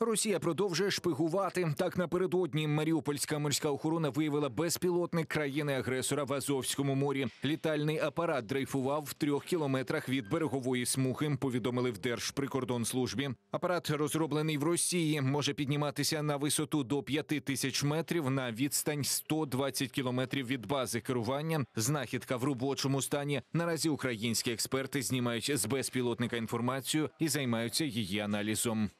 Росія продовжує шпигувати. Так напередодні Маріупольська морська охорона виявила безпілотник країни-агресора в Азовському морі. Літальний апарат дрейфував в трьох кілометрах від берегової смуги. Повідомили в Держприкордонслужбі. Апарат розроблений в Росії, може підніматися на висоту до 5 тисяч метрів на відстань 120 кілометрів від бази керування. Знахідка в робочому стані. Наразі українські експерти знімають з безпілотника інформацію і займаються її аналізом.